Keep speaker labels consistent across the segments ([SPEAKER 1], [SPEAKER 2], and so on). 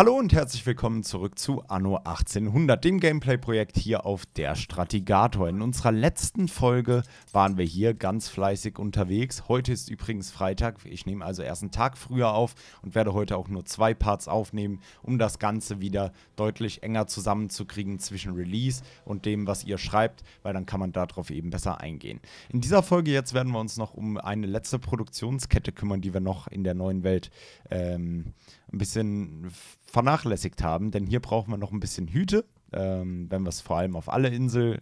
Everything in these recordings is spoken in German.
[SPEAKER 1] Hallo und herzlich willkommen zurück zu Anno 1800, dem Gameplay-Projekt hier auf der Stratigator. In unserer letzten Folge waren wir hier ganz fleißig unterwegs. Heute ist übrigens Freitag, ich nehme also erst einen Tag früher auf und werde heute auch nur zwei Parts aufnehmen, um das Ganze wieder deutlich enger zusammenzukriegen zwischen Release und dem, was ihr schreibt, weil dann kann man darauf eben besser eingehen. In dieser Folge jetzt werden wir uns noch um eine letzte Produktionskette kümmern, die wir noch in der neuen Welt ähm, ein bisschen vernachlässigt haben, denn hier braucht man noch ein bisschen Hüte. Ähm, wenn wir es vor allem auf alle Insel,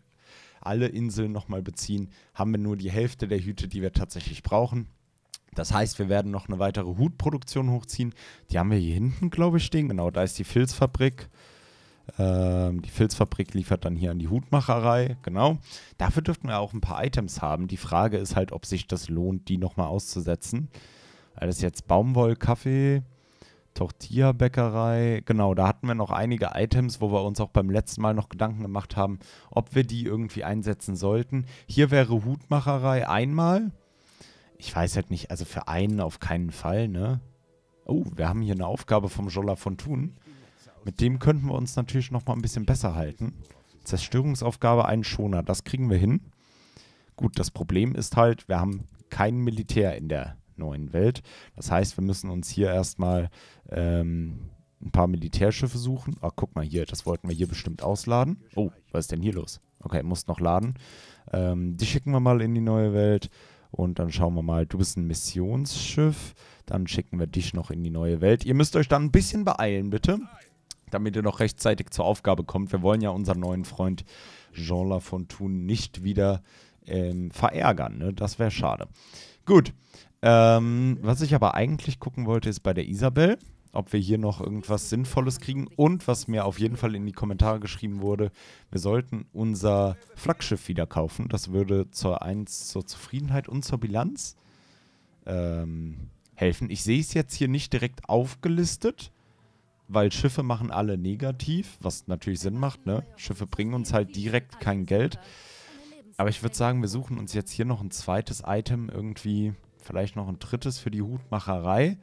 [SPEAKER 1] alle Inseln nochmal beziehen, haben wir nur die Hälfte der Hüte, die wir tatsächlich brauchen. Das heißt, wir werden noch eine weitere Hutproduktion hochziehen. Die haben wir hier hinten, glaube ich, stehen. Genau, da ist die Filzfabrik. Ähm, die Filzfabrik liefert dann hier an die Hutmacherei. Genau. Dafür dürften wir auch ein paar Items haben. Die Frage ist halt, ob sich das lohnt, die nochmal auszusetzen. Das ist jetzt Baumwoll, Kaffee, Tortilla-Bäckerei. Genau, da hatten wir noch einige Items, wo wir uns auch beim letzten Mal noch Gedanken gemacht haben, ob wir die irgendwie einsetzen sollten. Hier wäre Hutmacherei einmal. Ich weiß halt nicht, also für einen auf keinen Fall, ne? Oh, wir haben hier eine Aufgabe vom Jolla von Thun. Mit dem könnten wir uns natürlich nochmal ein bisschen besser halten. Zerstörungsaufgabe, einen Schoner, das kriegen wir hin. Gut, das Problem ist halt, wir haben kein Militär in der neuen Welt. Das heißt, wir müssen uns hier erstmal ähm, ein paar Militärschiffe suchen. Ah, guck mal hier, das wollten wir hier bestimmt ausladen. Oh, was ist denn hier los? Okay, muss noch laden. Ähm, die schicken wir mal in die neue Welt. Und dann schauen wir mal, du bist ein Missionsschiff. Dann schicken wir dich noch in die neue Welt. Ihr müsst euch dann ein bisschen beeilen, bitte. Damit ihr noch rechtzeitig zur Aufgabe kommt. Wir wollen ja unseren neuen Freund Jean Lafontaine nicht wieder ähm, verärgern. Ne? Das wäre schade. Gut, ähm, was ich aber eigentlich gucken wollte, ist bei der Isabel, ob wir hier noch irgendwas Sinnvolles kriegen. Und was mir auf jeden Fall in die Kommentare geschrieben wurde, wir sollten unser Flaggschiff wieder kaufen. Das würde zur eins zur Zufriedenheit und zur Bilanz ähm, helfen. Ich sehe es jetzt hier nicht direkt aufgelistet, weil Schiffe machen alle negativ, was natürlich Sinn macht. Ne? Schiffe bringen uns halt direkt kein Geld. Aber ich würde sagen, wir suchen uns jetzt hier noch ein zweites Item irgendwie Vielleicht noch ein drittes für die Hutmacherei.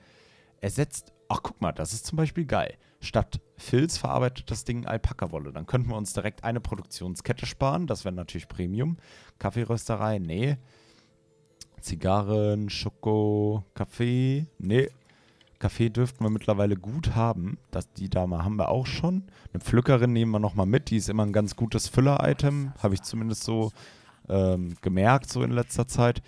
[SPEAKER 1] Ersetzt, ach guck mal, das ist zum Beispiel geil. Statt Filz verarbeitet das Ding Alpaka-Wolle. Dann könnten wir uns direkt eine Produktionskette sparen. Das wäre natürlich Premium. Kaffeerösterei, nee. Zigarren, Schoko, Kaffee, nee. Kaffee dürften wir mittlerweile gut haben. Das, die Dame haben wir auch schon. Eine Pflückerin nehmen wir nochmal mit. Die ist immer ein ganz gutes Füller-Item. Habe ich zumindest so ähm, gemerkt, so in letzter Zeit.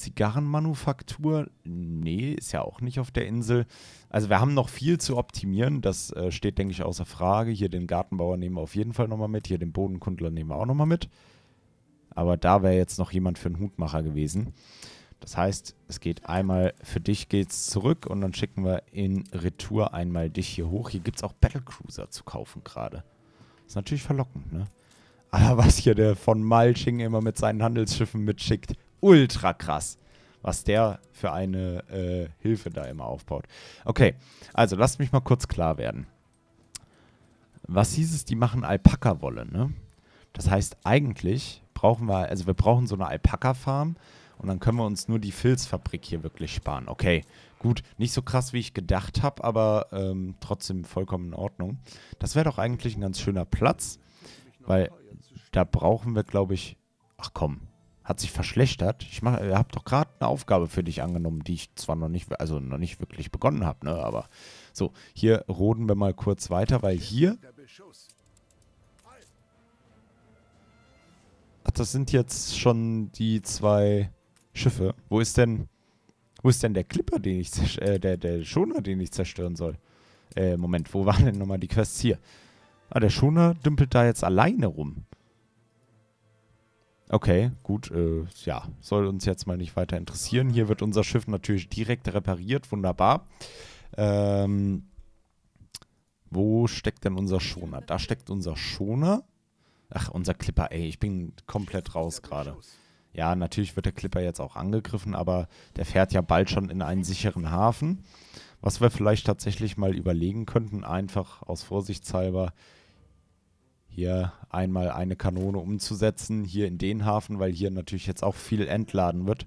[SPEAKER 1] Zigarrenmanufaktur, nee, ist ja auch nicht auf der Insel. Also wir haben noch viel zu optimieren, das äh, steht, denke ich, außer Frage. Hier den Gartenbauer nehmen wir auf jeden Fall nochmal mit, hier den Bodenkundler nehmen wir auch nochmal mit. Aber da wäre jetzt noch jemand für einen Hutmacher gewesen. Das heißt, es geht einmal für dich geht's zurück und dann schicken wir in Retour einmal dich hier hoch. Hier gibt es auch Battlecruiser zu kaufen gerade. Ist natürlich verlockend, ne? Aber was hier der von Malching immer mit seinen Handelsschiffen mitschickt, ultra krass, was der für eine äh, Hilfe da immer aufbaut. Okay, also lasst mich mal kurz klar werden. Was hieß es, die machen Alpaka-Wolle, ne? Das heißt, eigentlich brauchen wir, also wir brauchen so eine Alpaka-Farm und dann können wir uns nur die Filzfabrik hier wirklich sparen. Okay, gut, nicht so krass, wie ich gedacht habe, aber ähm, trotzdem vollkommen in Ordnung. Das wäre doch eigentlich ein ganz schöner Platz, weil da brauchen wir, glaube ich, ach komm, hat sich verschlechtert. Ich habe doch gerade eine Aufgabe für dich angenommen, die ich zwar noch nicht, also noch nicht wirklich begonnen habe, ne? aber so, hier roden wir mal kurz weiter, weil hier... Ach, das sind jetzt schon die zwei Schiffe. Wo ist denn... Wo ist denn der Clipper, den ich... Äh, der, der Schoner, den ich zerstören soll? Äh, Moment, wo waren denn nochmal die Quests hier? Ah, der Schoner dümpelt da jetzt alleine rum. Okay, gut, äh, ja, soll uns jetzt mal nicht weiter interessieren. Hier wird unser Schiff natürlich direkt repariert, wunderbar. Ähm, wo steckt denn unser Schoner? Da steckt unser Schoner. Ach, unser Clipper, ey, ich bin komplett raus gerade. Ja, natürlich wird der Clipper jetzt auch angegriffen, aber der fährt ja bald schon in einen sicheren Hafen. Was wir vielleicht tatsächlich mal überlegen könnten, einfach aus Vorsichtshalber, äh, hier einmal eine Kanone umzusetzen, hier in den Hafen, weil hier natürlich jetzt auch viel entladen wird.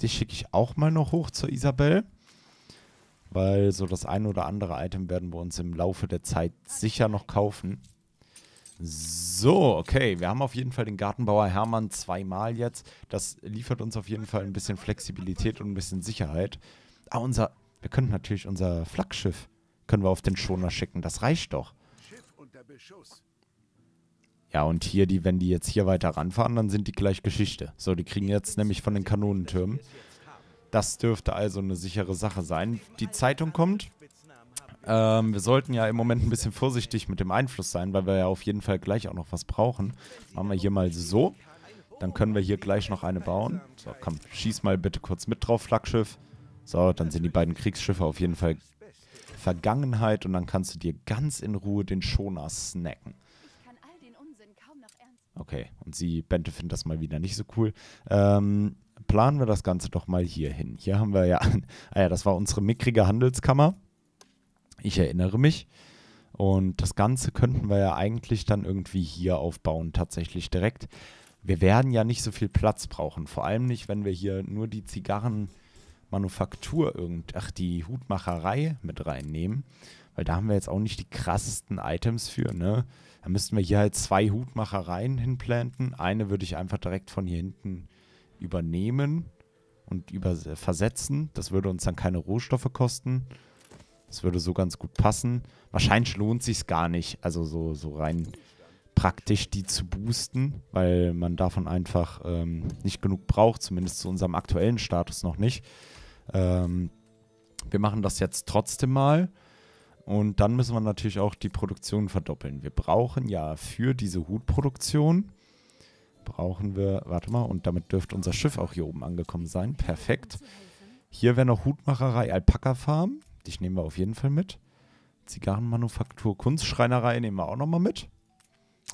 [SPEAKER 1] Die schicke ich auch mal noch hoch zur Isabel, weil so das ein oder andere Item werden wir uns im Laufe der Zeit sicher noch kaufen. So, okay, wir haben auf jeden Fall den Gartenbauer Hermann zweimal jetzt. Das liefert uns auf jeden Fall ein bisschen Flexibilität und ein bisschen Sicherheit. Ah, unser, wir können natürlich unser Flaggschiff, können wir auf den Schoner schicken, das reicht doch. Schiff unter Beschuss. Ja, und hier, die, wenn die jetzt hier weiter ranfahren, dann sind die gleich Geschichte. So, die kriegen jetzt nämlich von den Kanonentürmen. Das dürfte also eine sichere Sache sein. Die Zeitung kommt. Ähm, wir sollten ja im Moment ein bisschen vorsichtig mit dem Einfluss sein, weil wir ja auf jeden Fall gleich auch noch was brauchen. Machen wir hier mal so. Dann können wir hier gleich noch eine bauen. So, komm, schieß mal bitte kurz mit drauf, Flaggschiff. So, dann sind die beiden Kriegsschiffe auf jeden Fall Vergangenheit und dann kannst du dir ganz in Ruhe den Schoner snacken. Okay, und sie, Bente, finden das mal wieder nicht so cool. Ähm, planen wir das Ganze doch mal hier hin. Hier haben wir ja, ah ja, das war unsere mickrige Handelskammer. Ich erinnere mich. Und das Ganze könnten wir ja eigentlich dann irgendwie hier aufbauen, tatsächlich direkt. Wir werden ja nicht so viel Platz brauchen. Vor allem nicht, wenn wir hier nur die Zigarrenmanufaktur irgend, ach, die Hutmacherei mit reinnehmen. Weil da haben wir jetzt auch nicht die krassesten Items für, ne? Dann müssten wir hier halt zwei Hutmachereien hinplanten. Eine würde ich einfach direkt von hier hinten übernehmen und über äh, versetzen. Das würde uns dann keine Rohstoffe kosten. Das würde so ganz gut passen. Wahrscheinlich lohnt sich gar nicht, also so, so rein praktisch die zu boosten, weil man davon einfach ähm, nicht genug braucht, zumindest zu unserem aktuellen Status noch nicht. Ähm, wir machen das jetzt trotzdem mal. Und dann müssen wir natürlich auch die Produktion verdoppeln. Wir brauchen ja für diese Hutproduktion brauchen wir, warte mal, und damit dürfte unser Schiff auch hier oben angekommen sein. Perfekt. Hier wäre noch Hutmacherei Alpaka Farm. Dich nehmen wir auf jeden Fall mit. Zigarrenmanufaktur, Kunstschreinerei nehmen wir auch nochmal mit.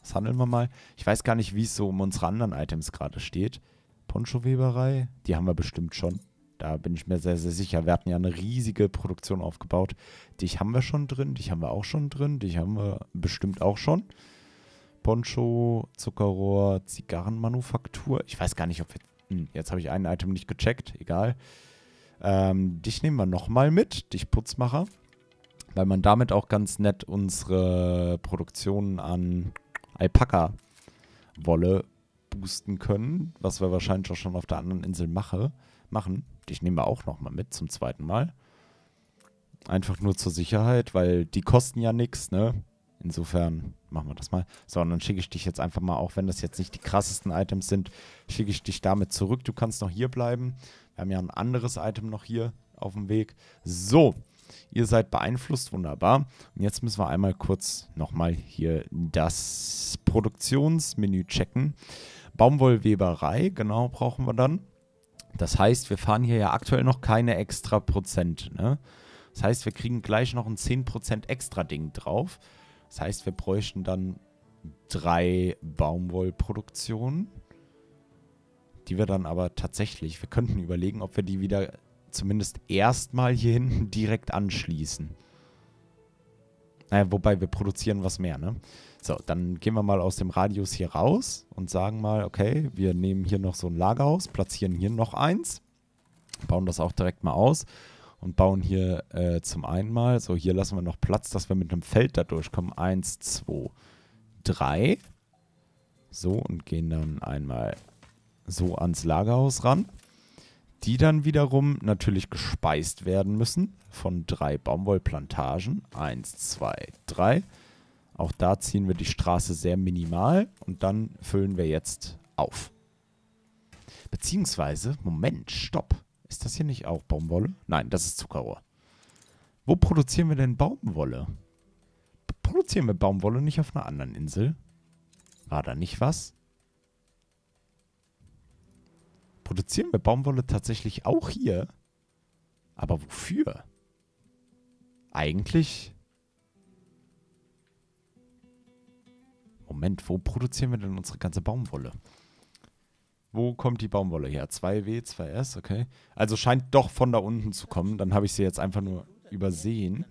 [SPEAKER 1] Das handeln wir mal. Ich weiß gar nicht, wie es so um unsere anderen Items gerade steht. Poncho-Weberei, die haben wir bestimmt schon. Da bin ich mir sehr, sehr sicher. Wir hatten ja eine riesige Produktion aufgebaut. Dich haben wir schon drin, dich haben wir auch schon drin, dich haben wir bestimmt auch schon. Poncho, Zuckerrohr, Zigarrenmanufaktur. Ich weiß gar nicht, ob wir. Hm, jetzt habe ich ein Item nicht gecheckt, egal. Ähm, dich nehmen wir nochmal mit, dich Putzmacher. Weil man damit auch ganz nett unsere Produktionen an Alpaka-Wolle boosten können, was wir wahrscheinlich auch schon auf der anderen Insel mache, machen. Dich nehmen wir auch nochmal mit zum zweiten Mal. Einfach nur zur Sicherheit, weil die kosten ja nichts, ne? Insofern machen wir das mal. So, und dann schicke ich dich jetzt einfach mal, auch wenn das jetzt nicht die krassesten Items sind, schicke ich dich damit zurück. Du kannst noch hier bleiben. Wir haben ja ein anderes Item noch hier auf dem Weg. So, ihr seid beeinflusst, wunderbar. Und jetzt müssen wir einmal kurz nochmal hier das Produktionsmenü checken. Baumwollweberei, genau, brauchen wir dann. Das heißt, wir fahren hier ja aktuell noch keine extra Prozent. Ne? Das heißt, wir kriegen gleich noch ein 10% extra Ding drauf. Das heißt, wir bräuchten dann drei Baumwollproduktionen, die wir dann aber tatsächlich, wir könnten überlegen, ob wir die wieder zumindest erstmal hier hinten direkt anschließen. Naja, wobei wir produzieren was mehr, ne? So, dann gehen wir mal aus dem Radius hier raus und sagen mal, okay, wir nehmen hier noch so ein Lagerhaus, platzieren hier noch eins, bauen das auch direkt mal aus und bauen hier äh, zum einen mal, so hier lassen wir noch Platz, dass wir mit einem Feld da durchkommen. Eins, zwei, drei. So, und gehen dann einmal so ans Lagerhaus ran. Die dann wiederum natürlich gespeist werden müssen von drei Baumwollplantagen. Eins, zwei, drei. Auch da ziehen wir die Straße sehr minimal und dann füllen wir jetzt auf. Beziehungsweise, Moment, stopp. Ist das hier nicht auch Baumwolle? Nein, das ist Zuckerrohr. Wo produzieren wir denn Baumwolle? Produzieren wir Baumwolle nicht auf einer anderen Insel? War da nicht was? Produzieren wir Baumwolle tatsächlich auch hier? Aber wofür? Eigentlich Moment, wo produzieren wir denn unsere ganze Baumwolle? Wo kommt die Baumwolle her? 2W, 2S, okay. Also scheint doch von da unten zu kommen. Dann habe ich sie jetzt einfach nur übersehen.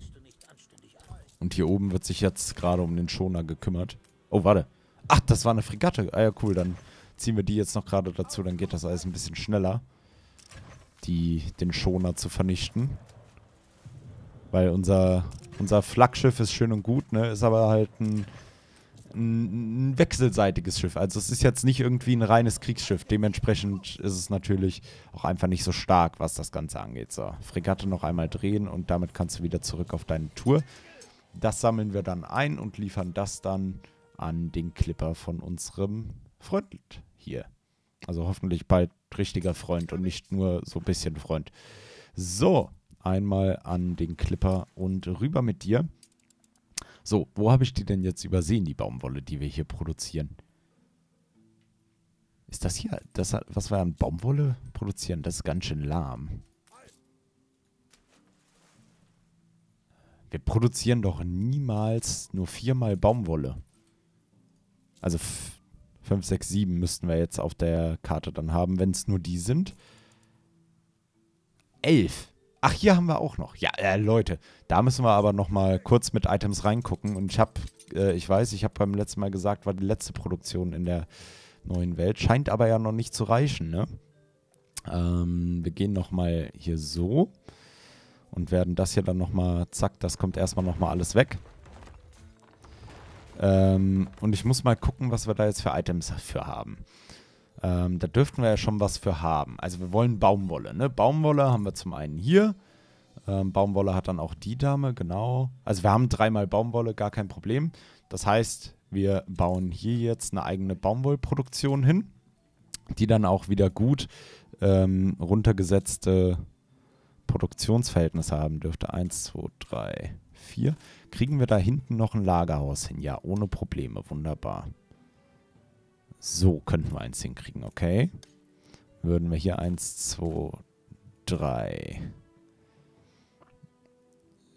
[SPEAKER 1] Und hier oben wird sich jetzt gerade um den Schoner gekümmert. Oh, warte. Ach, das war eine Fregatte. Ah ja, cool. Dann ziehen wir die jetzt noch gerade dazu. Dann geht das alles ein bisschen schneller, die, den Schoner zu vernichten. Weil unser, unser Flaggschiff ist schön und gut, ne? Ist aber halt ein ein, wechselseitiges Schiff. Also es ist jetzt nicht irgendwie ein reines Kriegsschiff. Dementsprechend ist es natürlich auch einfach nicht so stark, was das Ganze angeht. So, Fregatte noch einmal drehen und damit kannst du wieder zurück auf deine Tour. Das sammeln wir dann ein und liefern das dann an den Clipper von unserem Freund hier. Also hoffentlich bald richtiger Freund und nicht nur so ein bisschen Freund. So, einmal an den Clipper und rüber mit dir. So, wo habe ich die denn jetzt übersehen, die Baumwolle, die wir hier produzieren? Ist das hier, das, was wir an Baumwolle produzieren, das ist ganz schön lahm. Wir produzieren doch niemals nur viermal Baumwolle. Also 5, 6, 7 müssten wir jetzt auf der Karte dann haben, wenn es nur die sind. Elf. Ach, hier haben wir auch noch. Ja, äh, Leute, da müssen wir aber noch mal kurz mit Items reingucken. Und ich habe, äh, ich weiß, ich habe beim letzten Mal gesagt, war die letzte Produktion in der neuen Welt. Scheint aber ja noch nicht zu reichen, ne? Ähm, wir gehen noch mal hier so und werden das hier dann noch mal, zack, das kommt erstmal noch mal alles weg. Ähm, und ich muss mal gucken, was wir da jetzt für Items dafür haben. Ähm, da dürften wir ja schon was für haben. Also wir wollen Baumwolle. Ne? Baumwolle haben wir zum einen hier. Ähm, Baumwolle hat dann auch die Dame, genau. Also wir haben dreimal Baumwolle, gar kein Problem. Das heißt, wir bauen hier jetzt eine eigene Baumwollproduktion hin, die dann auch wieder gut ähm, runtergesetzte Produktionsverhältnisse haben dürfte. Eins, zwei, drei, vier. Kriegen wir da hinten noch ein Lagerhaus hin? Ja, ohne Probleme. Wunderbar. So könnten wir eins hinkriegen, okay? Würden wir hier eins, zwei, drei,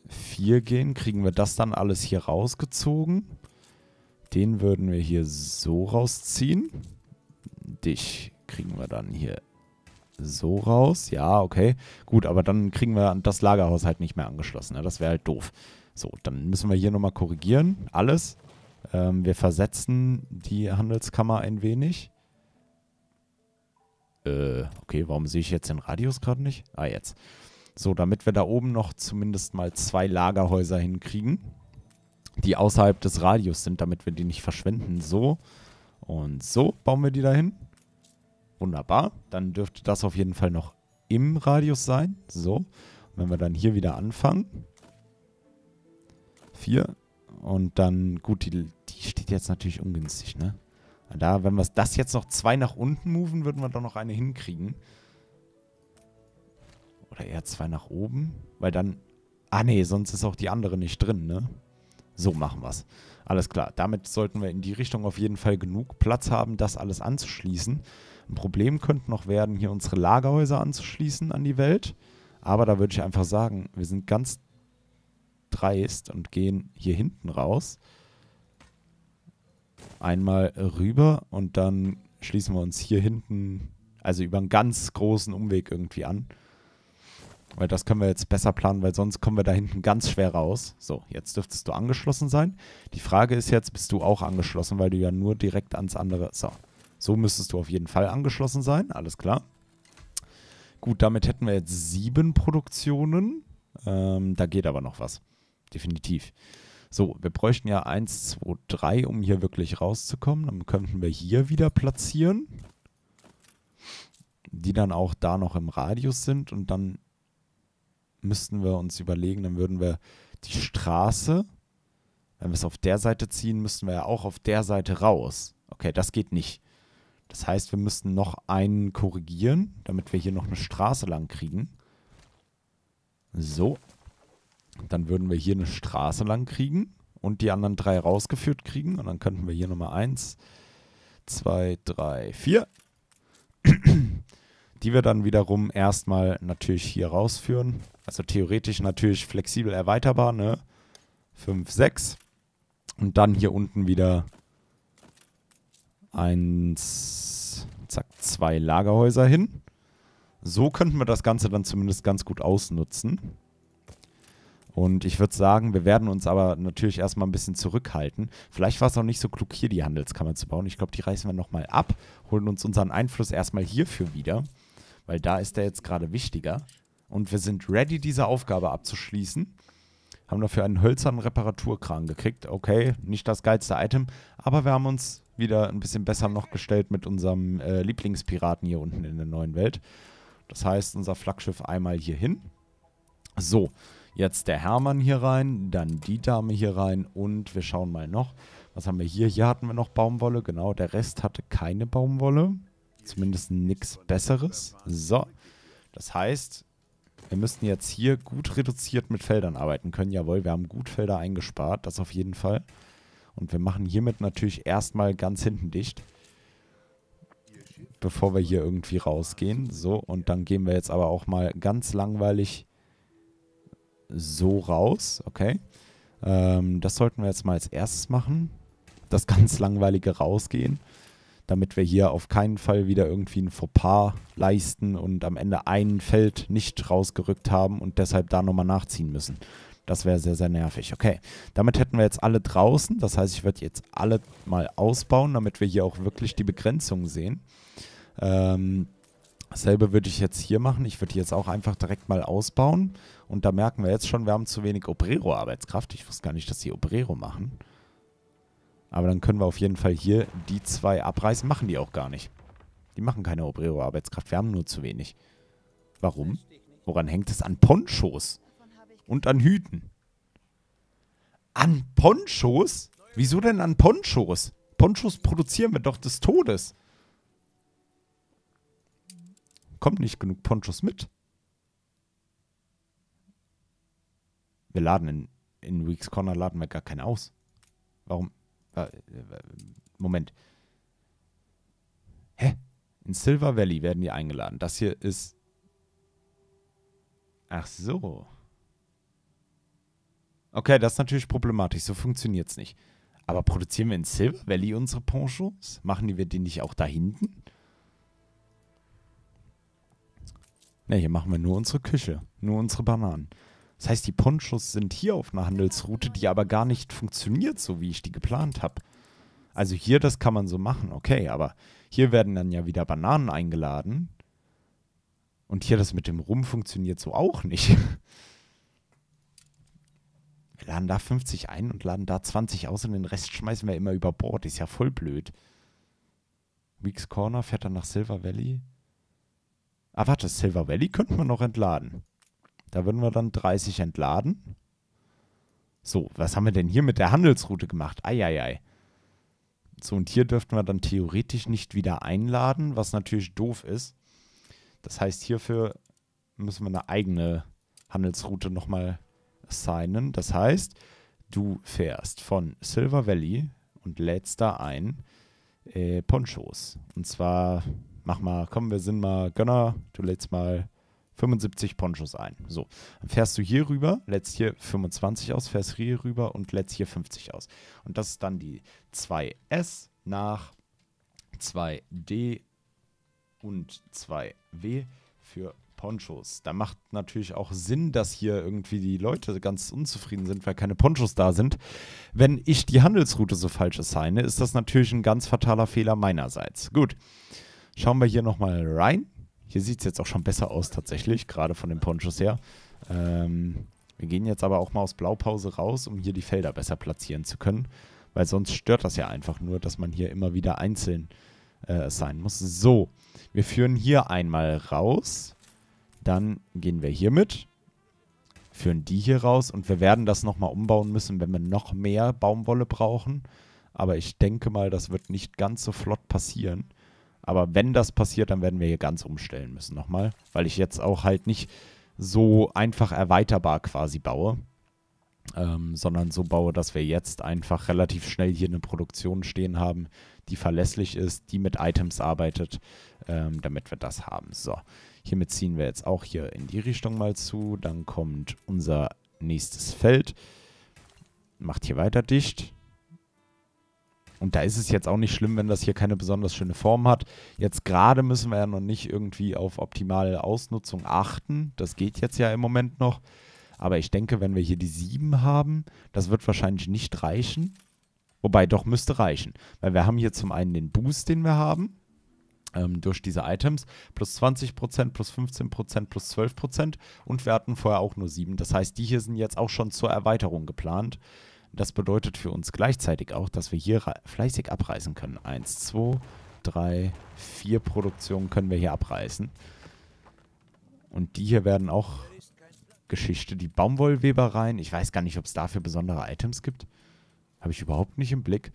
[SPEAKER 1] vier gehen, kriegen wir das dann alles hier rausgezogen. Den würden wir hier so rausziehen. Dich kriegen wir dann hier so raus. Ja, okay. Gut, aber dann kriegen wir das Lagerhaus halt nicht mehr angeschlossen. Ne? Das wäre halt doof. So, dann müssen wir hier nochmal korrigieren. Alles. Ähm, wir versetzen die Handelskammer ein wenig. Äh, okay, warum sehe ich jetzt den Radius gerade nicht? Ah, jetzt. So, damit wir da oben noch zumindest mal zwei Lagerhäuser hinkriegen, die außerhalb des Radius sind, damit wir die nicht verschwenden. So und so bauen wir die dahin. Wunderbar. Dann dürfte das auf jeden Fall noch im Radius sein. So. Und wenn wir dann hier wieder anfangen. Vier, und dann, gut, die, die steht jetzt natürlich ungünstig, ne? Da, wenn wir das jetzt noch zwei nach unten moven, würden wir doch noch eine hinkriegen. Oder eher zwei nach oben. Weil dann. Ah nee, sonst ist auch die andere nicht drin, ne? So machen wir's. Alles klar. Damit sollten wir in die Richtung auf jeden Fall genug Platz haben, das alles anzuschließen. Ein Problem könnte noch werden, hier unsere Lagerhäuser anzuschließen an die Welt. Aber da würde ich einfach sagen, wir sind ganz dreist und gehen hier hinten raus. Einmal rüber und dann schließen wir uns hier hinten, also über einen ganz großen Umweg irgendwie an. Weil das können wir jetzt besser planen, weil sonst kommen wir da hinten ganz schwer raus. So, jetzt dürftest du angeschlossen sein. Die Frage ist jetzt, bist du auch angeschlossen, weil du ja nur direkt ans andere... So, so müsstest du auf jeden Fall angeschlossen sein, alles klar. Gut, damit hätten wir jetzt sieben Produktionen. Ähm, da geht aber noch was definitiv. So, wir bräuchten ja 1, 2, 3, um hier wirklich rauszukommen. Dann könnten wir hier wieder platzieren. Die dann auch da noch im Radius sind. Und dann müssten wir uns überlegen, dann würden wir die Straße, wenn wir es auf der Seite ziehen, müssten wir ja auch auf der Seite raus. Okay, das geht nicht. Das heißt, wir müssten noch einen korrigieren, damit wir hier noch eine Straße lang kriegen. So, dann würden wir hier eine Straße lang kriegen und die anderen drei rausgeführt kriegen. Und dann könnten wir hier nochmal eins, zwei, drei, vier. Die wir dann wiederum erstmal natürlich hier rausführen. Also theoretisch natürlich flexibel erweiterbar, ne? 5, 6. Und dann hier unten wieder 1, zack, zwei Lagerhäuser hin. So könnten wir das Ganze dann zumindest ganz gut ausnutzen. Und ich würde sagen, wir werden uns aber natürlich erstmal ein bisschen zurückhalten. Vielleicht war es auch nicht so klug, hier die Handelskammer zu bauen. Ich glaube, die reißen wir nochmal ab, holen uns unseren Einfluss erstmal hierfür wieder, weil da ist der jetzt gerade wichtiger. Und wir sind ready, diese Aufgabe abzuschließen. Haben dafür einen hölzernen Reparaturkran gekriegt. Okay, nicht das geilste Item, aber wir haben uns wieder ein bisschen besser noch gestellt mit unserem äh, Lieblingspiraten hier unten in der neuen Welt. Das heißt, unser Flaggschiff einmal hier hin. So, Jetzt der Hermann hier rein, dann die Dame hier rein und wir schauen mal noch. Was haben wir hier? Hier hatten wir noch Baumwolle, genau. Der Rest hatte keine Baumwolle. Zumindest nichts Besseres. So, das heißt, wir müssten jetzt hier gut reduziert mit Feldern arbeiten können. Jawohl, wir haben gut Felder eingespart, das auf jeden Fall. Und wir machen hiermit natürlich erstmal ganz hinten dicht. Bevor wir hier irgendwie rausgehen. So, und dann gehen wir jetzt aber auch mal ganz langweilig so raus. Okay. Ähm, das sollten wir jetzt mal als erstes machen. Das ganz langweilige rausgehen. Damit wir hier auf keinen Fall wieder irgendwie ein Fauxpas leisten und am Ende ein Feld nicht rausgerückt haben und deshalb da nochmal nachziehen müssen. Das wäre sehr, sehr nervig. Okay, damit hätten wir jetzt alle draußen. Das heißt, ich würde jetzt alle mal ausbauen, damit wir hier auch wirklich die Begrenzung sehen. Ähm, dasselbe würde ich jetzt hier machen. Ich würde jetzt auch einfach direkt mal ausbauen und da merken wir jetzt schon, wir haben zu wenig Obrero-Arbeitskraft. Ich wusste gar nicht, dass die Obrero machen. Aber dann können wir auf jeden Fall hier die zwei abreißen. Machen die auch gar nicht. Die machen keine Obrero-Arbeitskraft. Wir haben nur zu wenig. Warum? Woran hängt es? An Ponchos. Und an Hüten. An Ponchos? Wieso denn an Ponchos? Ponchos produzieren wir doch des Todes. Kommt nicht genug Ponchos mit. wir laden in, in Weeks Corner laden wir gar keinen aus. Warum? Äh, Moment. Hä? In Silver Valley werden die eingeladen. Das hier ist. Ach so. Okay, das ist natürlich problematisch. So funktioniert es nicht. Aber produzieren wir in Silver Valley unsere Ponchos? Machen wir die nicht auch da hinten? Ne, hier machen wir nur unsere Küche. Nur unsere Bananen. Das heißt, die Ponchos sind hier auf einer Handelsroute, die aber gar nicht funktioniert, so wie ich die geplant habe. Also hier, das kann man so machen, okay, aber hier werden dann ja wieder Bananen eingeladen. Und hier das mit dem Rum funktioniert so auch nicht. Wir laden da 50 ein und laden da 20 aus und den Rest schmeißen wir immer über Bord. Ist ja voll blöd. Weeks Corner fährt dann nach Silver Valley. Ah, warte, Silver Valley könnte man noch entladen. Da würden wir dann 30 entladen. So, was haben wir denn hier mit der Handelsroute gemacht? Eieiei. So, und hier dürften wir dann theoretisch nicht wieder einladen, was natürlich doof ist. Das heißt, hierfür müssen wir eine eigene Handelsroute nochmal assignen. Das heißt, du fährst von Silver Valley und lädst da ein äh, Ponchos. Und zwar, mach mal, komm, wir sind mal Gönner, du lädst mal 75 Ponchos ein. So, dann fährst du hier rüber, lädst hier 25 aus, fährst hier rüber und lädst hier 50 aus. Und das ist dann die 2S nach 2D und 2W für Ponchos. Da macht natürlich auch Sinn, dass hier irgendwie die Leute ganz unzufrieden sind, weil keine Ponchos da sind. Wenn ich die Handelsroute so falsch assigne, ist das natürlich ein ganz fataler Fehler meinerseits. Gut, schauen wir hier nochmal rein. Hier sieht es jetzt auch schon besser aus tatsächlich, gerade von den Ponchos her. Ähm, wir gehen jetzt aber auch mal aus Blaupause raus, um hier die Felder besser platzieren zu können, weil sonst stört das ja einfach nur, dass man hier immer wieder einzeln äh, sein muss. So, wir führen hier einmal raus, dann gehen wir hier mit führen die hier raus und wir werden das nochmal umbauen müssen, wenn wir noch mehr Baumwolle brauchen. Aber ich denke mal, das wird nicht ganz so flott passieren. Aber wenn das passiert, dann werden wir hier ganz umstellen müssen nochmal, weil ich jetzt auch halt nicht so einfach erweiterbar quasi baue, ähm, sondern so baue, dass wir jetzt einfach relativ schnell hier eine Produktion stehen haben, die verlässlich ist, die mit Items arbeitet, ähm, damit wir das haben. So, hiermit ziehen wir jetzt auch hier in die Richtung mal zu. Dann kommt unser nächstes Feld. Macht hier weiter dicht. Und da ist es jetzt auch nicht schlimm, wenn das hier keine besonders schöne Form hat. Jetzt gerade müssen wir ja noch nicht irgendwie auf optimale Ausnutzung achten. Das geht jetzt ja im Moment noch. Aber ich denke, wenn wir hier die 7 haben, das wird wahrscheinlich nicht reichen. Wobei, doch müsste reichen. Weil wir haben hier zum einen den Boost, den wir haben. Ähm, durch diese Items. Plus 20%, plus 15%, plus 12%. Und wir hatten vorher auch nur 7. Das heißt, die hier sind jetzt auch schon zur Erweiterung geplant. Das bedeutet für uns gleichzeitig auch, dass wir hier fleißig abreißen können. Eins, zwei, drei, vier Produktionen können wir hier abreißen. Und die hier werden auch Geschichte. Die Baumwollwebereien, ich weiß gar nicht, ob es dafür besondere Items gibt. Habe ich überhaupt nicht im Blick.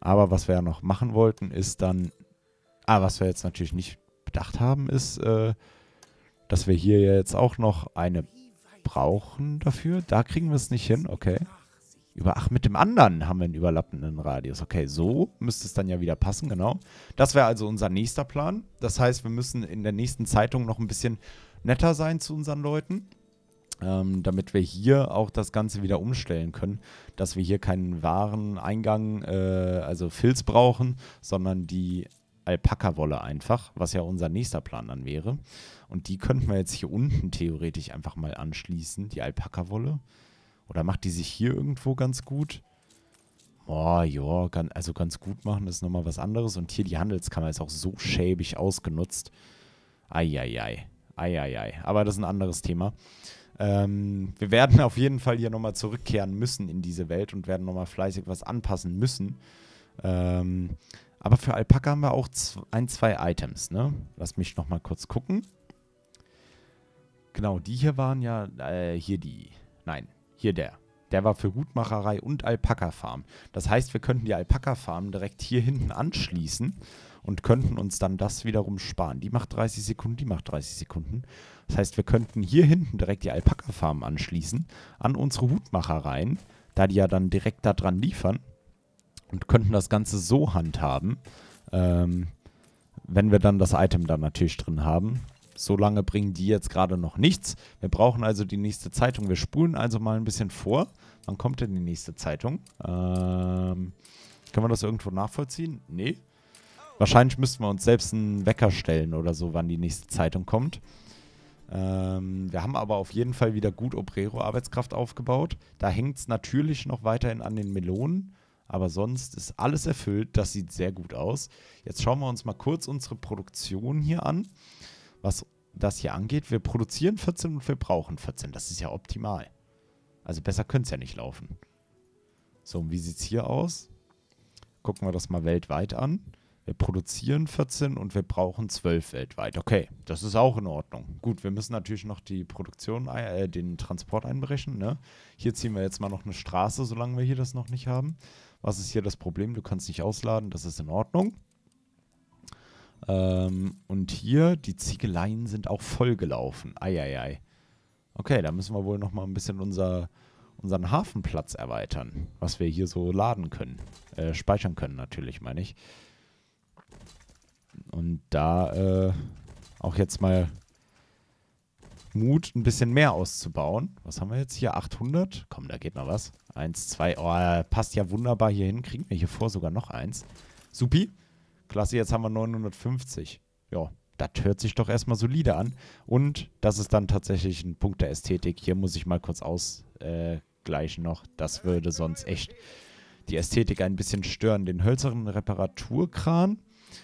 [SPEAKER 1] Aber was wir ja noch machen wollten, ist dann... Ah, was wir jetzt natürlich nicht bedacht haben, ist, äh, dass wir hier jetzt auch noch eine brauchen dafür. Da kriegen wir es nicht hin, okay über, ach, mit dem anderen haben wir einen überlappenden Radius. Okay, so müsste es dann ja wieder passen, genau. Das wäre also unser nächster Plan. Das heißt, wir müssen in der nächsten Zeitung noch ein bisschen netter sein zu unseren Leuten. Ähm, damit wir hier auch das Ganze wieder umstellen können, dass wir hier keinen wahren Eingang, äh, also Filz brauchen, sondern die Alpaka-Wolle einfach, was ja unser nächster Plan dann wäre. Und die könnten wir jetzt hier unten theoretisch einfach mal anschließen, die Alpaka-Wolle. Oder macht die sich hier irgendwo ganz gut? Oh, ja, also ganz gut machen ist nochmal was anderes. Und hier die Handelskammer ist auch so schäbig ausgenutzt. Eieiei. Eieiei. Aber das ist ein anderes Thema. Ähm, wir werden auf jeden Fall hier nochmal zurückkehren müssen in diese Welt und werden nochmal fleißig was anpassen müssen. Ähm, aber für Alpaka haben wir auch ein, zwei Items, ne? Lass mich nochmal kurz gucken. Genau, die hier waren ja, äh, hier die, nein, hier der. Der war für Hutmacherei und Alpaka-Farm. Das heißt, wir könnten die Alpaka-Farm direkt hier hinten anschließen und könnten uns dann das wiederum sparen. Die macht 30 Sekunden, die macht 30 Sekunden. Das heißt, wir könnten hier hinten direkt die Alpaka-Farm anschließen an unsere Hutmachereien, da die ja dann direkt da dran liefern und könnten das Ganze so handhaben, ähm, wenn wir dann das Item da natürlich drin haben, so lange bringen die jetzt gerade noch nichts. Wir brauchen also die nächste Zeitung. Wir spulen also mal ein bisschen vor. Wann kommt denn die nächste Zeitung? Ähm, können wir das irgendwo nachvollziehen? Nee. Wahrscheinlich müssten wir uns selbst einen Wecker stellen oder so, wann die nächste Zeitung kommt. Ähm, wir haben aber auf jeden Fall wieder gut Obrero-Arbeitskraft aufgebaut. Da hängt es natürlich noch weiterhin an den Melonen. Aber sonst ist alles erfüllt. Das sieht sehr gut aus. Jetzt schauen wir uns mal kurz unsere Produktion hier an was das hier angeht. Wir produzieren 14 und wir brauchen 14. Das ist ja optimal. Also besser könnte es ja nicht laufen. So, und wie sieht es hier aus? Gucken wir das mal weltweit an. Wir produzieren 14 und wir brauchen 12 weltweit. Okay, das ist auch in Ordnung. Gut, wir müssen natürlich noch die Produktion, äh, den Transport einbrechen. Ne? Hier ziehen wir jetzt mal noch eine Straße, solange wir hier das noch nicht haben. Was ist hier das Problem? Du kannst nicht ausladen, das ist in Ordnung. Ähm, und hier, die Ziegeleien sind auch vollgelaufen. Eieiei. Okay, da müssen wir wohl noch mal ein bisschen unser, unseren Hafenplatz erweitern, was wir hier so laden können. Äh, speichern können natürlich, meine ich. Und da äh, auch jetzt mal Mut, ein bisschen mehr auszubauen. Was haben wir jetzt hier? 800? Komm, da geht noch was. Eins, zwei. Oh, passt ja wunderbar hier hin. Kriegen wir hier vor sogar noch eins. Supi. Klasse, jetzt haben wir 950. Ja, das hört sich doch erstmal solide an. Und das ist dann tatsächlich ein Punkt der Ästhetik. Hier muss ich mal kurz ausgleichen äh, noch. Das würde sonst echt die Ästhetik ein bisschen stören. Den hölzernen Reparaturkran.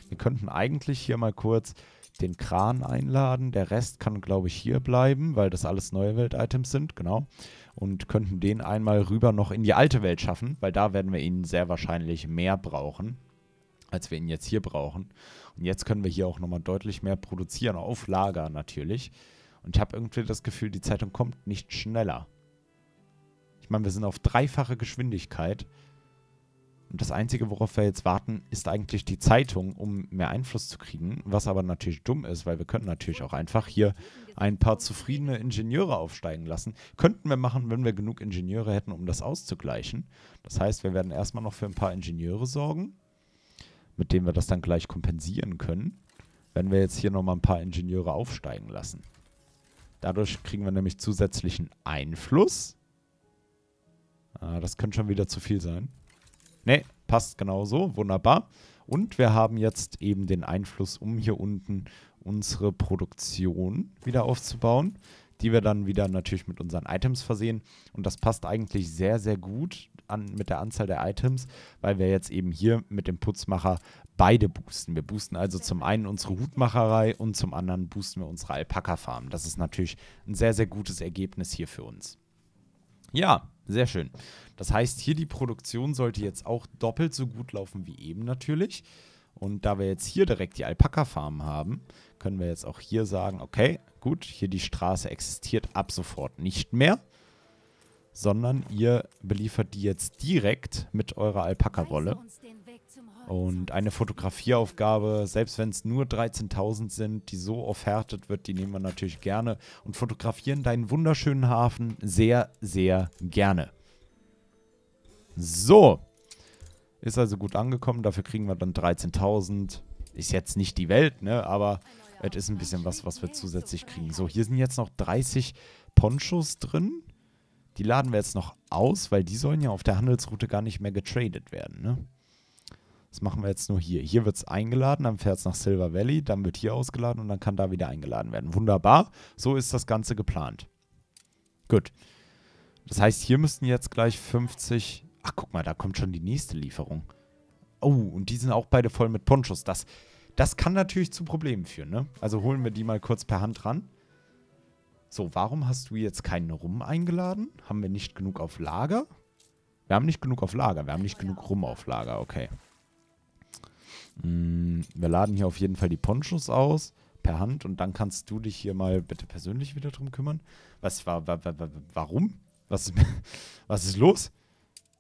[SPEAKER 1] Wir könnten eigentlich hier mal kurz den Kran einladen. Der Rest kann, glaube ich, hier bleiben, weil das alles neue Welt-Items sind, genau. Und könnten den einmal rüber noch in die alte Welt schaffen, weil da werden wir ihn sehr wahrscheinlich mehr brauchen als wir ihn jetzt hier brauchen. Und jetzt können wir hier auch nochmal deutlich mehr produzieren, auf Lager natürlich. Und ich habe irgendwie das Gefühl, die Zeitung kommt nicht schneller. Ich meine, wir sind auf dreifache Geschwindigkeit. Und das Einzige, worauf wir jetzt warten, ist eigentlich die Zeitung, um mehr Einfluss zu kriegen. Was aber natürlich dumm ist, weil wir könnten natürlich auch einfach hier ein paar zufriedene Ingenieure aufsteigen lassen. Könnten wir machen, wenn wir genug Ingenieure hätten, um das auszugleichen. Das heißt, wir werden erstmal noch für ein paar Ingenieure sorgen mit dem wir das dann gleich kompensieren können, wenn wir jetzt hier nochmal ein paar Ingenieure aufsteigen lassen. Dadurch kriegen wir nämlich zusätzlichen Einfluss. Ah, das könnte schon wieder zu viel sein. Ne, passt genauso. Wunderbar. Und wir haben jetzt eben den Einfluss, um hier unten unsere Produktion wieder aufzubauen, die wir dann wieder natürlich mit unseren Items versehen. Und das passt eigentlich sehr, sehr gut an, mit der Anzahl der Items, weil wir jetzt eben hier mit dem Putzmacher beide boosten. Wir boosten also zum einen unsere Hutmacherei und zum anderen boosten wir unsere Alpaka-Farm. Das ist natürlich ein sehr, sehr gutes Ergebnis hier für uns. Ja, sehr schön. Das heißt, hier die Produktion sollte jetzt auch doppelt so gut laufen wie eben natürlich. Und da wir jetzt hier direkt die Alpaka-Farm haben, können wir jetzt auch hier sagen, okay, gut, hier die Straße existiert ab sofort nicht mehr sondern ihr beliefert die jetzt direkt mit eurer Alpaka-Wolle. Und eine Fotografieaufgabe, selbst wenn es nur 13.000 sind, die so offertet wird, die nehmen wir natürlich gerne und fotografieren deinen wunderschönen Hafen sehr, sehr gerne. So, ist also gut angekommen, dafür kriegen wir dann 13.000. Ist jetzt nicht die Welt, ne, aber es ist ein bisschen was, was wir zusätzlich kriegen. So, hier sind jetzt noch 30 Ponchos drin. Die laden wir jetzt noch aus, weil die sollen ja auf der Handelsroute gar nicht mehr getradet werden. Ne? Das machen wir jetzt nur hier. Hier wird es eingeladen, dann fährt es nach Silver Valley, dann wird hier ausgeladen und dann kann da wieder eingeladen werden. Wunderbar, so ist das Ganze geplant. Gut. Das heißt, hier müssten jetzt gleich 50... Ach, guck mal, da kommt schon die nächste Lieferung. Oh, und die sind auch beide voll mit Ponchos. Das, das kann natürlich zu Problemen führen, ne? Also holen wir die mal kurz per Hand ran. So, warum hast du jetzt keinen Rum eingeladen? Haben wir nicht genug auf Lager? Wir haben nicht genug auf Lager. Wir haben nicht genug Rum auf Lager. Okay. Hm, wir laden hier auf jeden Fall die Ponchos aus. Per Hand. Und dann kannst du dich hier mal bitte persönlich wieder drum kümmern. Was war, war, war, war warum? Was, was ist los?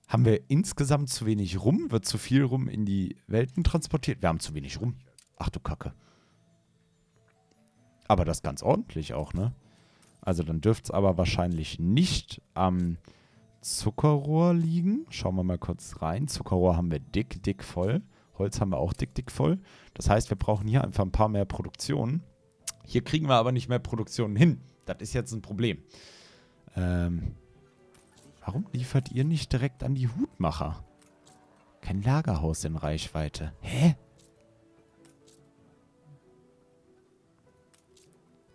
[SPEAKER 1] Haben wir insgesamt zu wenig Rum? Wird zu viel Rum in die Welten transportiert? Wir haben zu wenig Rum. Ach du Kacke. Aber das ganz ordentlich auch, ne? Also dann dürfte es aber wahrscheinlich nicht am Zuckerrohr liegen. Schauen wir mal kurz rein. Zuckerrohr haben wir dick, dick voll. Holz haben wir auch dick, dick voll. Das heißt, wir brauchen hier einfach ein paar mehr Produktionen. Hier kriegen wir aber nicht mehr Produktionen hin. Das ist jetzt ein Problem. Ähm, warum liefert ihr nicht direkt an die Hutmacher? Kein Lagerhaus in Reichweite. Hä?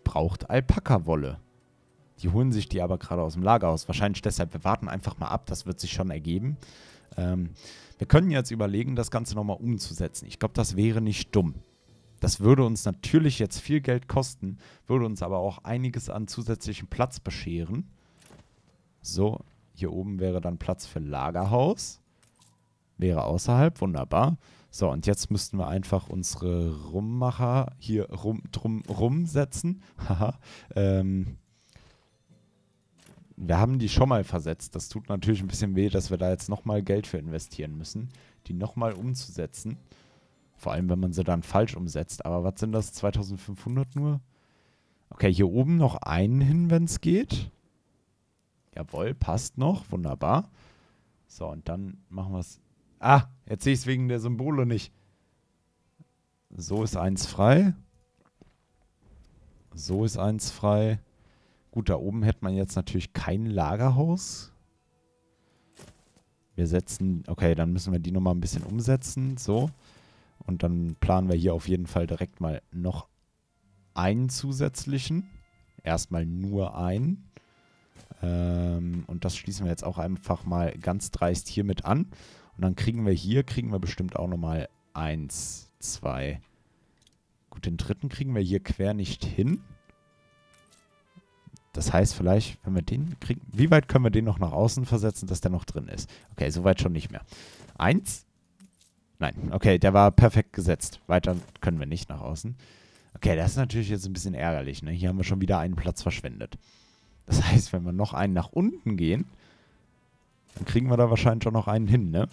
[SPEAKER 1] Braucht Alpaka-Wolle. Die holen sich die aber gerade aus dem Lagerhaus. Wahrscheinlich deshalb, wir warten einfach mal ab, das wird sich schon ergeben. Ähm, wir können jetzt überlegen, das Ganze nochmal umzusetzen. Ich glaube, das wäre nicht dumm. Das würde uns natürlich jetzt viel Geld kosten, würde uns aber auch einiges an zusätzlichen Platz bescheren. So, hier oben wäre dann Platz für Lagerhaus. Wäre außerhalb, wunderbar. So, und jetzt müssten wir einfach unsere Rummacher hier rum, drum rumsetzen. Haha. ähm, wir haben die schon mal versetzt. Das tut natürlich ein bisschen weh, dass wir da jetzt nochmal Geld für investieren müssen, die nochmal umzusetzen. Vor allem, wenn man sie dann falsch umsetzt. Aber was sind das? 2500 nur? Okay, hier oben noch einen hin, wenn es geht. Jawohl, passt noch. Wunderbar. So, und dann machen wir es. Ah, jetzt sehe ich es wegen der Symbole nicht. So ist eins frei. So ist eins frei. Gut, da oben hätte man jetzt natürlich kein Lagerhaus. Wir setzen, okay, dann müssen wir die nochmal ein bisschen umsetzen, so. Und dann planen wir hier auf jeden Fall direkt mal noch einen zusätzlichen. Erstmal nur einen. Ähm, und das schließen wir jetzt auch einfach mal ganz dreist hiermit an. Und dann kriegen wir hier, kriegen wir bestimmt auch nochmal eins, zwei. Gut, den dritten kriegen wir hier quer nicht hin. Das heißt, vielleicht, wenn wir den kriegen, wie weit können wir den noch nach außen versetzen, dass der noch drin ist? Okay, soweit schon nicht mehr. Eins? Nein, okay, der war perfekt gesetzt. Weiter können wir nicht nach außen. Okay, das ist natürlich jetzt ein bisschen ärgerlich. Ne? Hier haben wir schon wieder einen Platz verschwendet. Das heißt, wenn wir noch einen nach unten gehen, dann kriegen wir da wahrscheinlich schon noch einen hin, ne?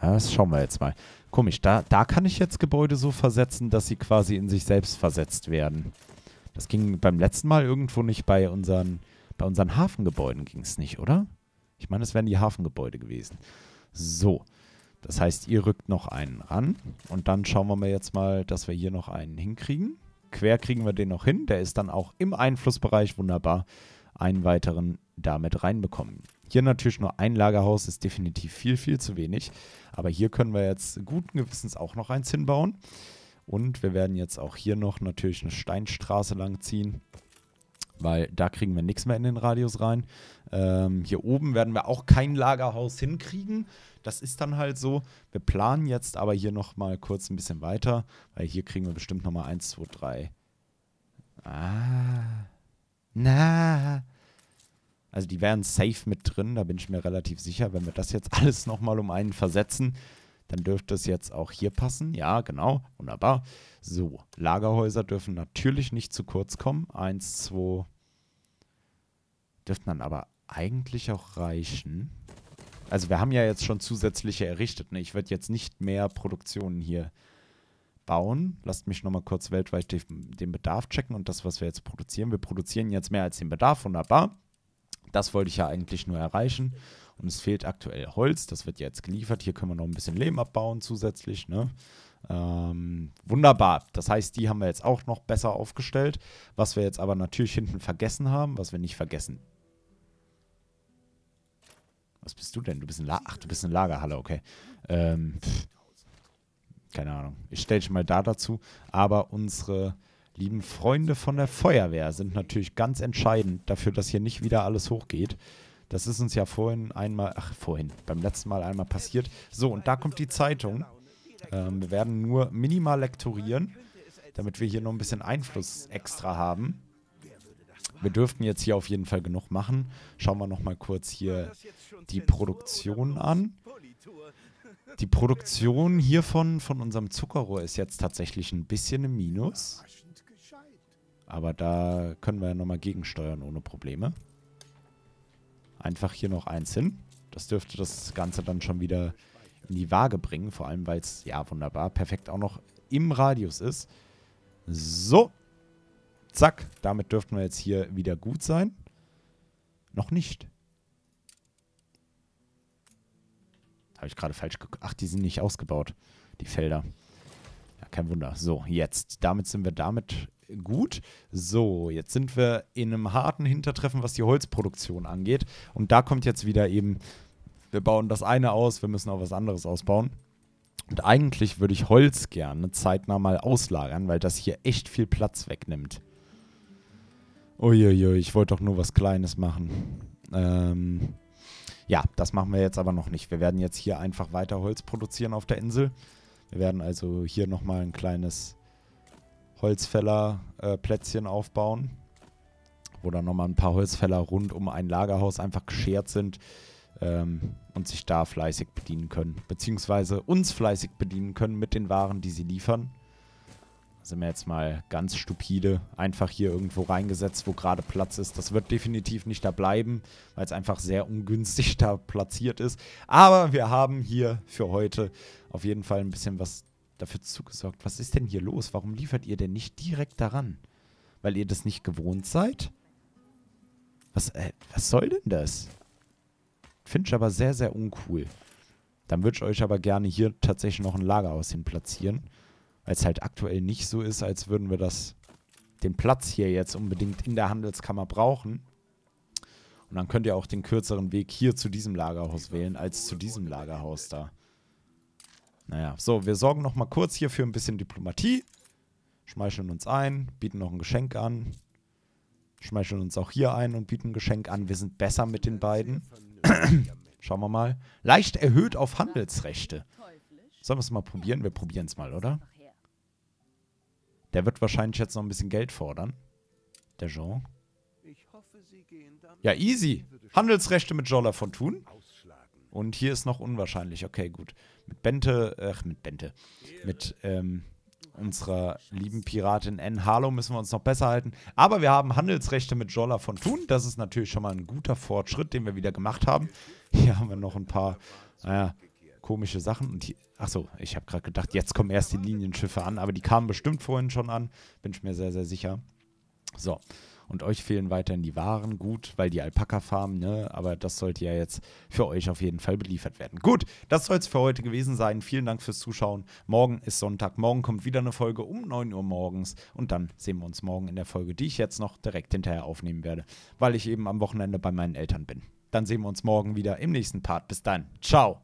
[SPEAKER 1] das schauen wir jetzt mal. Komisch, da, da kann ich jetzt Gebäude so versetzen, dass sie quasi in sich selbst versetzt werden. Das ging beim letzten Mal irgendwo nicht bei unseren, bei unseren Hafengebäuden ging es nicht, oder? Ich meine, es wären die Hafengebäude gewesen. So, das heißt, ihr rückt noch einen ran und dann schauen wir mal jetzt mal, dass wir hier noch einen hinkriegen. Quer kriegen wir den noch hin, der ist dann auch im Einflussbereich wunderbar einen weiteren damit reinbekommen. Hier natürlich nur ein Lagerhaus ist definitiv viel, viel zu wenig. Aber hier können wir jetzt guten Gewissens auch noch eins hinbauen. Und wir werden jetzt auch hier noch natürlich eine Steinstraße lang ziehen, weil da kriegen wir nichts mehr in den Radius rein. Ähm, hier oben werden wir auch kein Lagerhaus hinkriegen. Das ist dann halt so. Wir planen jetzt aber hier nochmal kurz ein bisschen weiter, weil hier kriegen wir bestimmt nochmal 1, 2, 3. Ah. Na. Also die wären safe mit drin, da bin ich mir relativ sicher. Wenn wir das jetzt alles nochmal um einen versetzen, dann dürfte es jetzt auch hier passen. Ja, genau, wunderbar. So, Lagerhäuser dürfen natürlich nicht zu kurz kommen. Eins, zwei, dürften dann aber eigentlich auch reichen. Also wir haben ja jetzt schon zusätzliche errichtet. Ne? Ich würde jetzt nicht mehr Produktionen hier bauen. Lasst mich nochmal kurz weltweit den Bedarf checken und das, was wir jetzt produzieren. Wir produzieren jetzt mehr als den Bedarf, wunderbar. Das wollte ich ja eigentlich nur erreichen. Und es fehlt aktuell Holz, das wird jetzt geliefert. Hier können wir noch ein bisschen Lehm abbauen zusätzlich. Ne? Ähm, wunderbar. Das heißt, die haben wir jetzt auch noch besser aufgestellt. Was wir jetzt aber natürlich hinten vergessen haben, was wir nicht vergessen. Was bist du denn? Du bist in La Ach, du bist in Lagerhalle, okay. Ähm, keine Ahnung. Ich stelle dich mal da dazu. Aber unsere lieben Freunde von der Feuerwehr sind natürlich ganz entscheidend dafür, dass hier nicht wieder alles hochgeht. Das ist uns ja vorhin einmal, ach vorhin, beim letzten Mal einmal passiert. So, und da kommt die Zeitung. Ähm, wir werden nur minimal lektorieren, damit wir hier noch ein bisschen Einfluss extra haben. Wir dürften jetzt hier auf jeden Fall genug machen. Schauen wir nochmal kurz hier die Produktion an. Die Produktion hiervon, von unserem Zuckerrohr, ist jetzt tatsächlich ein bisschen im Minus. Aber da können wir ja nochmal gegensteuern ohne Probleme. Einfach hier noch eins hin. Das dürfte das Ganze dann schon wieder in die Waage bringen. Vor allem, weil es, ja, wunderbar, perfekt auch noch im Radius ist. So. Zack. Damit dürften wir jetzt hier wieder gut sein. Noch nicht. Habe ich gerade falsch geguckt. Ach, die sind nicht ausgebaut, die Felder. Ja, kein Wunder. So, jetzt. Damit sind wir damit gut. So, jetzt sind wir in einem harten Hintertreffen, was die Holzproduktion angeht. Und da kommt jetzt wieder eben, wir bauen das eine aus, wir müssen auch was anderes ausbauen. Und eigentlich würde ich Holz gerne zeitnah mal auslagern, weil das hier echt viel Platz wegnimmt. Uiuiui, ich wollte doch nur was Kleines machen. Ähm, ja, das machen wir jetzt aber noch nicht. Wir werden jetzt hier einfach weiter Holz produzieren auf der Insel. Wir werden also hier nochmal ein kleines Holzfällerplätzchen äh, aufbauen, wo dann nochmal ein paar Holzfäller rund um ein Lagerhaus einfach geschert sind ähm, und sich da fleißig bedienen können, beziehungsweise uns fleißig bedienen können mit den Waren, die sie liefern. Da sind wir jetzt mal ganz stupide, einfach hier irgendwo reingesetzt, wo gerade Platz ist. Das wird definitiv nicht da bleiben, weil es einfach sehr ungünstig da platziert ist. Aber wir haben hier für heute auf jeden Fall ein bisschen was dafür zugesorgt. Was ist denn hier los? Warum liefert ihr denn nicht direkt daran? Weil ihr das nicht gewohnt seid? Was, äh, was soll denn das? Finde ich aber sehr, sehr uncool. Dann würde ich euch aber gerne hier tatsächlich noch ein Lagerhaus hin platzieren. Weil es halt aktuell nicht so ist, als würden wir das, den Platz hier jetzt unbedingt in der Handelskammer brauchen. Und dann könnt ihr auch den kürzeren Weg hier zu diesem Lagerhaus wählen, als zu diesem Lagerhaus da. Naja, so, wir sorgen noch mal kurz hier für ein bisschen Diplomatie. Schmeicheln uns ein, bieten noch ein Geschenk an. Schmeicheln uns auch hier ein und bieten ein Geschenk an. Wir sind besser mit den beiden. Schauen wir mal. Leicht erhöht auf Handelsrechte. Sollen wir es mal probieren? Wir probieren es mal, oder? Der wird wahrscheinlich jetzt noch ein bisschen Geld fordern. Der Jean. Ja, easy. Handelsrechte mit Jolla von Thun. Und hier ist noch unwahrscheinlich. Okay, gut. Mit Bente, ach, mit Bente. Mit ähm, unserer lieben Piratin Anne Harlow müssen wir uns noch besser halten. Aber wir haben Handelsrechte mit Jolla von Thun. Das ist natürlich schon mal ein guter Fortschritt, den wir wieder gemacht haben. Hier haben wir noch ein paar, naja, komische Sachen. Und hier, achso, ich habe gerade gedacht, jetzt kommen erst die Linienschiffe an. Aber die kamen bestimmt vorhin schon an. Bin ich mir sehr, sehr sicher. So und euch fehlen weiterhin die Waren. Gut, weil die Alpaka-Farm, ne? Aber das sollte ja jetzt für euch auf jeden Fall beliefert werden. Gut, das soll es für heute gewesen sein. Vielen Dank fürs Zuschauen. Morgen ist Sonntag. Morgen kommt wieder eine Folge um 9 Uhr morgens. Und dann sehen wir uns morgen in der Folge, die ich jetzt noch direkt hinterher aufnehmen werde, weil ich eben am Wochenende bei meinen Eltern bin. Dann sehen wir uns morgen wieder im nächsten Part. Bis dann. Ciao.